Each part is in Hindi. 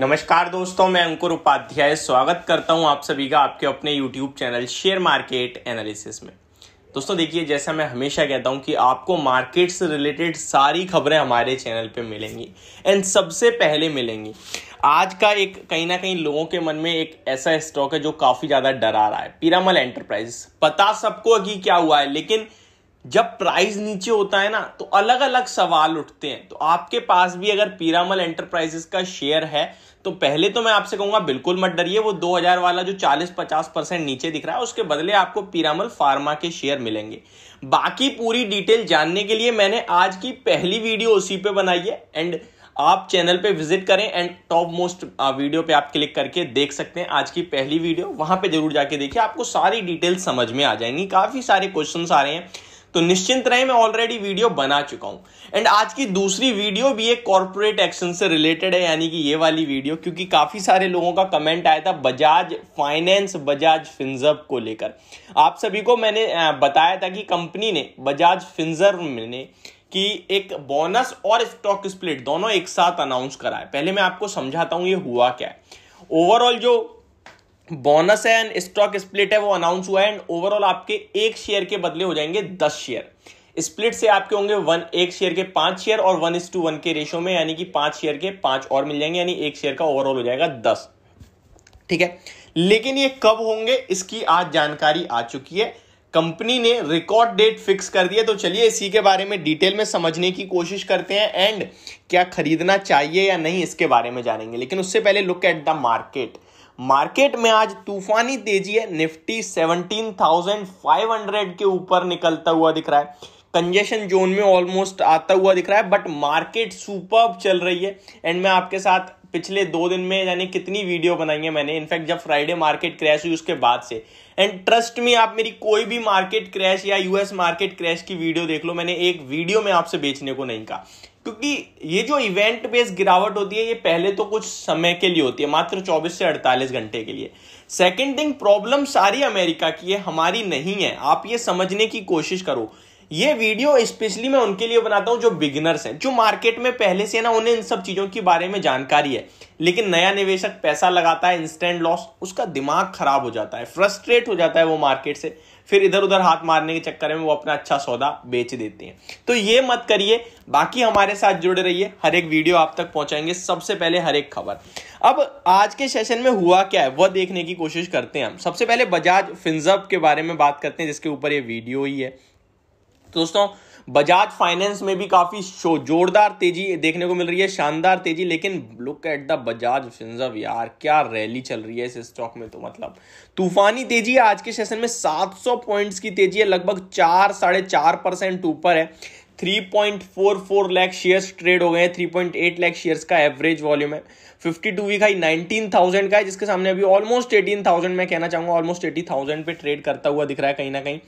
नमस्कार दोस्तों मैं अंकुर उपाध्याय स्वागत करता हूं आप सभी का आपके अपने YouTube channel share market analysis में दोस्तों देखिए जैसा मैं हमेशा कहता हूं कि आपको मार्केट से रिलेटेड सारी खबरें हमारे चैनल पे मिलेंगी एंड सबसे पहले मिलेंगी आज का एक कहीं ना कहीं लोगों के मन में एक ऐसा स्टॉक है जो काफ़ी ज़्यादा डरा रहा है पिरामल एंटरप्राइज पता सबको कि क्या हुआ है लेकिन जब प्राइस नीचे होता है ना तो अलग अलग सवाल उठते हैं तो आपके पास भी अगर पीरामल एंटरप्राइजेस का शेयर है तो पहले तो मैं आपसे कहूंगा बिल्कुल मत डरिए वो 2000 वाला जो 40-50 परसेंट नीचे दिख रहा है उसके बदले आपको पीरामल फार्मा के शेयर मिलेंगे बाकी पूरी डिटेल जानने के लिए मैंने आज की पहली वीडियो उसी पे बनाई है एंड आप चैनल पे विजिट करें एंड टॉप मोस्ट वीडियो पे आप क्लिक करके देख सकते हैं आज की पहली वीडियो वहां पे जरूर जाके देखिए आपको सारी डिटेल समझ में आ जाएंगी काफी सारे क्वेश्चंस आ रहे हैं तो निश्चिंत रहे मैं ऑलरेडी वीडियो बना चुका हूं एंड आज की दूसरी वीडियो भी एक कॉरपोरेट एक्शन से रिलेटेड है यानी कि ये वाली वीडियो क्योंकि काफी सारे लोगों का कमेंट आया था बजाज फाइनेंस बजाज फिंजर्व को लेकर आप सभी को मैंने बताया था कि कंपनी ने बजाज फिंजर्व ने कि एक बोनस और स्टॉक स्प्लिट दोनों एक साथ अनाउंस करा है पहले मैं आपको समझाता हूं ये हुआ क्या है ओवरऑल जो बोनस है एंड स्टॉक स्प्लिट है वो अनाउंस हुआ है एंड ओवरऑल आपके एक शेयर के बदले हो जाएंगे दस शेयर स्प्लिट से आपके होंगे वन एक शेयर के पांच शेयर और वन इस टू वन के रेशो में यानी कि पांच शेयर के पांच और मिल जाएंगे यानी एक शेयर का ओवरऑल हो जाएगा दस ठीक है लेकिन ये कब होंगे इसकी आज जानकारी आ चुकी है कंपनी ने रिकॉर्ड डेट फिक्स कर दिया तो चलिए इसी के बारे में डिटेल में समझने की कोशिश करते हैं एंड क्या खरीदना चाहिए या नहीं इसके बारे में जानेंगे लेकिन उससे पहले look at the market market में आज तूफानी तेजी है निफ्टी 17,500 के ऊपर निकलता हुआ दिख रहा है कंजेशन जोन में ऑलमोस्ट आता हुआ दिख रहा है बट मार्केट सुपर चल रही है एंड मैं आपके साथ पिछले दो दिन में यानी कितनी वीडियो बनाई है मैंने इनफैक्ट जब फ्राइडे मार्केट क्रैश हुई उसके बाद से एंड ट्रस्ट में आप मेरी कोई भी मार्केट क्रैश या यूएस मार्केट क्रैश की वीडियो देख लो मैंने एक वीडियो में आपसे बेचने को नहीं कहा क्योंकि ये जो इवेंट बेस्ड गिरावट होती है ये पहले तो कुछ समय के लिए होती है मात्र 24 से 48 घंटे के लिए सेकेंड थिंग प्रॉब्लम सारी अमेरिका की है हमारी नहीं है आप ये समझने की कोशिश करो ये वीडियो स्पेशली मैं उनके लिए बनाता हूं जो बिगिनर्स हैं जो मार्केट में पहले से ना उन्हें इन सब चीज़ों के बारे में जानकारी है लेकिन नया निवेशक पैसा लगाता है इंस्टेंट लॉस उसका दिमाग खराब हो जाता है फ्रस्ट्रेट हो जाता है वो मार्केट से फिर इधर उधर हाथ मारने के चक्कर में वो अपना अच्छा सौदा बेच देते हैं तो ये मत करिए बाकी हमारे साथ जुड़े रहिए हर एक वीडियो आप तक पहुंचाएंगे सबसे पहले हर एक खबर अब आज के सेशन में हुआ क्या है वह देखने की कोशिश करते हैं हम सबसे पहले बजाज फिंजअप के बारे में बात करते हैं जिसके ऊपर ये वीडियो ही है दोस्तों बजाज फाइनेंस में भी काफी जोरदार तेजी देखने को मिल रही है शानदार तेजी लेकिन look at the Bajaj Finserv यार क्या रैली चल रही है इस स्टॉक में तो मतलब तूफानी तेजी है आज के सेशन में 700 पॉइंट्स की तेजी है लगभग चार साढ़े चार परसेंट ऊपर है 3.44 लाख शेयर्स ट्रेड हो गए हैं 3.8 लाख शेयर्स का एवरेज वॉल्यूम है 52 वीक हाई 19,000 का है जिसके सामने अभी ऑलमोस्ट 18,000 मैं कहना चाहूंगा ऑलमोस्ट 80,000 पे ट्रेड करता हुआ दिख रहा है कहीं ना कहीं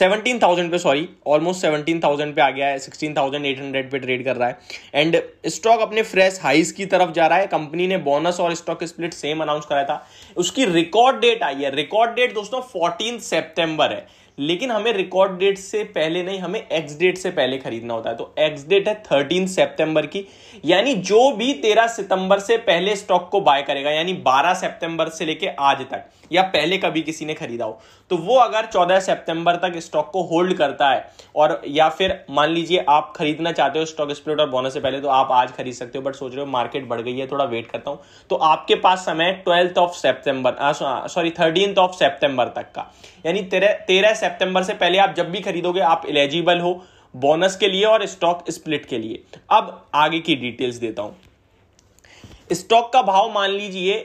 17,000 पे सॉरी ऑलमोस्ट 17,000 पे आ गया है 16,800 पे ट्रेड कर रहा है एंड स्टॉक अपने फ्रेश हाइस की तरफ जा रहा है कंपनी ने बोनस और स्टॉक स्प्लिट सेम अनाउंस कराया था उसकी रिकॉर्ड डेट आई है रिकॉर्ड डेट दोस्तों फोर्टीन सेप्टेम्बर है लेकिन हमें रिकॉर्ड डेट से पहले नहीं हमें एक्स डेट से पहले खरीदना होता है तो एक्स डेट है थर्टीन सितंबर की यानी जो भी तेरह सितंबर से पहले स्टॉक को बाय करेगा यानी बारह सितंबर से लेके आज तक या पहले कभी किसी ने खरीदा हो तो वो अगर चौदह सितंबर तक स्टॉक को होल्ड करता है और या फिर मान लीजिए आप खरीदना चाहते हो स्टॉक स्प्लिट और बोनस से पहले तो आप आज खरीद सकते हो बट सोच रहे हो मार्केट बढ़ गई है थोड़ा वेट करता हूं तो आपके पास समय twelfth of September sorry thirteen of September तक का यानी तेरह सितंबर से पहले आप जब भी खरीदोगे आप एलिजिबल हो बोनस के लिए और स्टॉक स्प्लिट के लिए अब आगे की डिटेल्स देता हूं स्टॉक का भाव मान लीजिए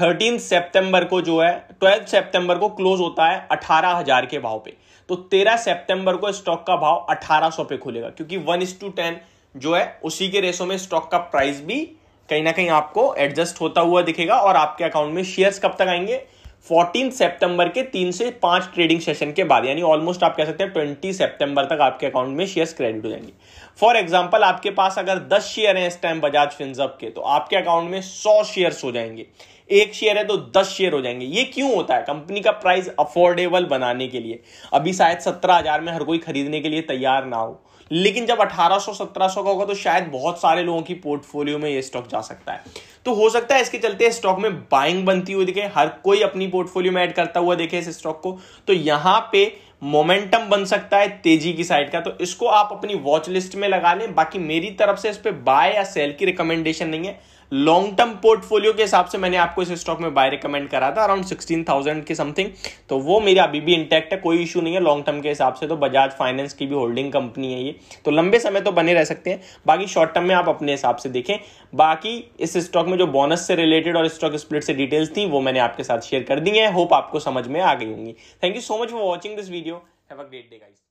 थर्टीन सितंबर को जो है ट्वेल्थ सितंबर को क्लोज होता है अठारह हजार के भाव पे तो तेरह सितंबर को स्टॉक का भाव अठारह सौ पे खुलेगा क्योंकि वन इस टू टेन जो है उसी के रेशो में स्टॉक का प्राइस भी कहीं ना कहीं आपको एडजस्ट होता हुआ दिखेगा और आपके अकाउंट में शेयर्स कब तक आएंगे फोर्टीन सेप्टेंबर के तीन से पांच ट्रेडिंग सेशन के बाद यानी ऑलमोस्ट आप कह सकते हैं ट्वेंटी सेप्टेंबर तक आपके अकाउंट में शेयर्स क्रेडिट हो जाएंगे फॉर एग्जांपल आपके पास अगर दस शेयर हैं इस टाइम बजाज फिंजअप के तो आपके अकाउंट में सौ शेयर्स हो जाएंगे एक शेयर है तो दस शेयर हो जाएंगे ये क्यों होता है कंपनी का प्राइस अफोर्डेबल बनाने के लिए अभी शायद सत्रह हजार में हर कोई खरीदने के लिए तैयार ना हो लेकिन जब 1800 1700 का होगा तो शायद बहुत सारे लोगों की पोर्टफोलियो में ये स्टॉक जा सकता है तो हो सकता है इसके चलते स्टॉक में बाइंग बनती हुई दिखे हर कोई अपनी पोर्टफोलियो में ऐड करता हुआ देखे इस स्टॉक को तो यहां पे मोमेंटम बन सकता है तेजी की साइड का तो इसको आप अपनी वॉच लिस्ट में लगा लें बाकी मेरी तरफ से इस पर बाय या सेल की रिकमेंडेशन नहीं है लॉन्ग टर्म पोर्टफोलियो के हिसाब से मैंने आपको इस स्टॉक में बाय रिकमेंड करा था अराउंड सिक्सटीन थाउजेंड के समथिंग तो वो मेरा अभी भी इंटैक्ट है कोई इशू नहीं है लॉन्ग टर्म के हिसाब से तो बजाज फाइनेंस की भी होल्डिंग कंपनी है ये तो लंबे समय तो बने रह सकते हैं बाकी शॉर्ट टर्म में आप अपने हिसाब से देखें बाकी इस स्टॉक में जो बोनस से रिलेटेड और स्टॉक स्प्लिट से डिटेल्स थी वो मैंने आपके साथ शेयर कर दी है होप आपको समझ में आ गई होंगी thank you so much for watching this video have a great day guys